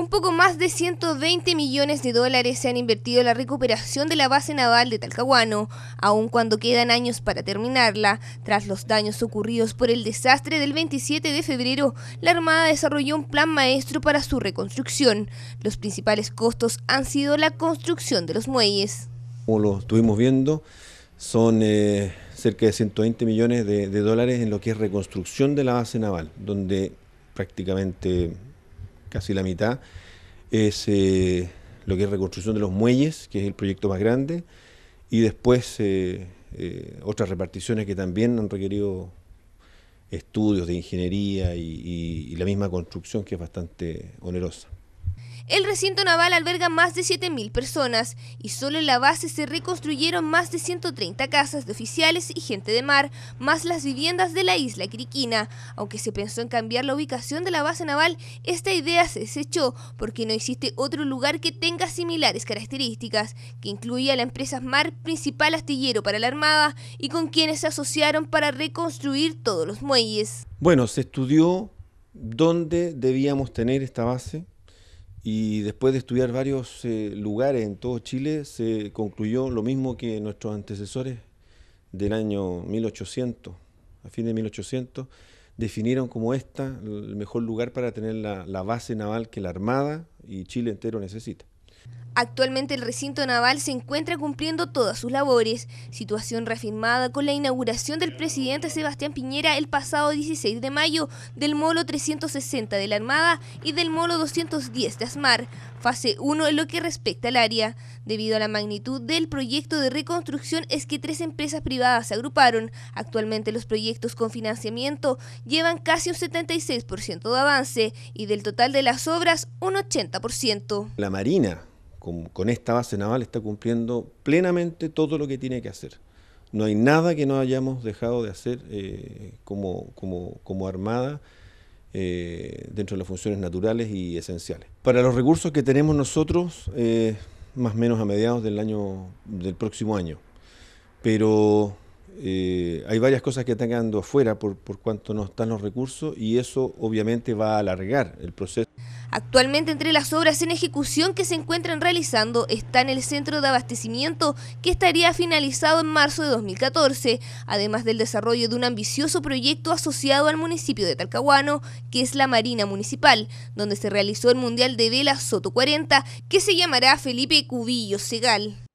Un poco más de 120 millones de dólares se han invertido en la recuperación de la base naval de Talcahuano, aun cuando quedan años para terminarla. Tras los daños ocurridos por el desastre del 27 de febrero, la Armada desarrolló un plan maestro para su reconstrucción. Los principales costos han sido la construcción de los muelles. Como lo estuvimos viendo, son eh, cerca de 120 millones de dólares en lo que es reconstrucción de la base naval, donde prácticamente casi la mitad, es eh, lo que es reconstrucción de los muelles, que es el proyecto más grande, y después eh, eh, otras reparticiones que también han requerido estudios de ingeniería y la misma construcción que es bastante onerosa. El recinto naval alberga más de 7.000 personas y solo en la base se reconstruyeron más de 130 casas de oficiales y gente de mar, más las viviendas de la isla criquina. Aunque se pensó en cambiar la ubicación de la base naval, esta idea se desechó porque no existe otro lugar que tenga similares características, que incluía la empresa Mar, principal astillero para la Armada, y con quienes se asociaron para reconstruir todos los muelles. Bueno, se estudió dónde debíamos tener esta base y después de estudiar varios eh, lugares en todo Chile, se concluyó lo mismo que nuestros antecesores del año 1800, a fin de 1800, definieron como esta el mejor lugar para tener la base naval que la Armada y Chile entero necesita. Actualmente el recinto naval se encuentra cumpliendo todas sus labores, situación reafirmada con la inauguración del presidente Sebastián Piñera el pasado 16 de mayo del Molo 360 de la Armada y del Molo 210 de Asmar, fase 1 en lo que respecta al área. Debido a la magnitud del proyecto de reconstrucción es que tres empresas privadas se agruparon. Actualmente los proyectos con financiamiento llevan casi un 76% de avance y del total de las obras un 80%. La Marina con, esta base naval está cumpliendo plenamente todo lo que tiene que hacer. No hay nada que no hayamos dejado de hacer eh, como, como, como, Armada eh, dentro de las funciones naturales y esenciales. Para los recursos que tenemos nosotros, eh, más o menos a mediados del año del próximo año. Pero eh, hay varias cosas que están quedando afuera por, por cuanto no están los recursos y eso obviamente va a alargar el proceso. Actualmente entre las obras en ejecución que se encuentran realizando está en el centro de abastecimiento que estaría finalizado en marzo de 2014, además del desarrollo de un ambicioso proyecto asociado al municipio de Talcahuano, que es la Marina Municipal, donde se realizó el Mundial de Vela Soto 40, que se llamará Felipe Cubillo Segal.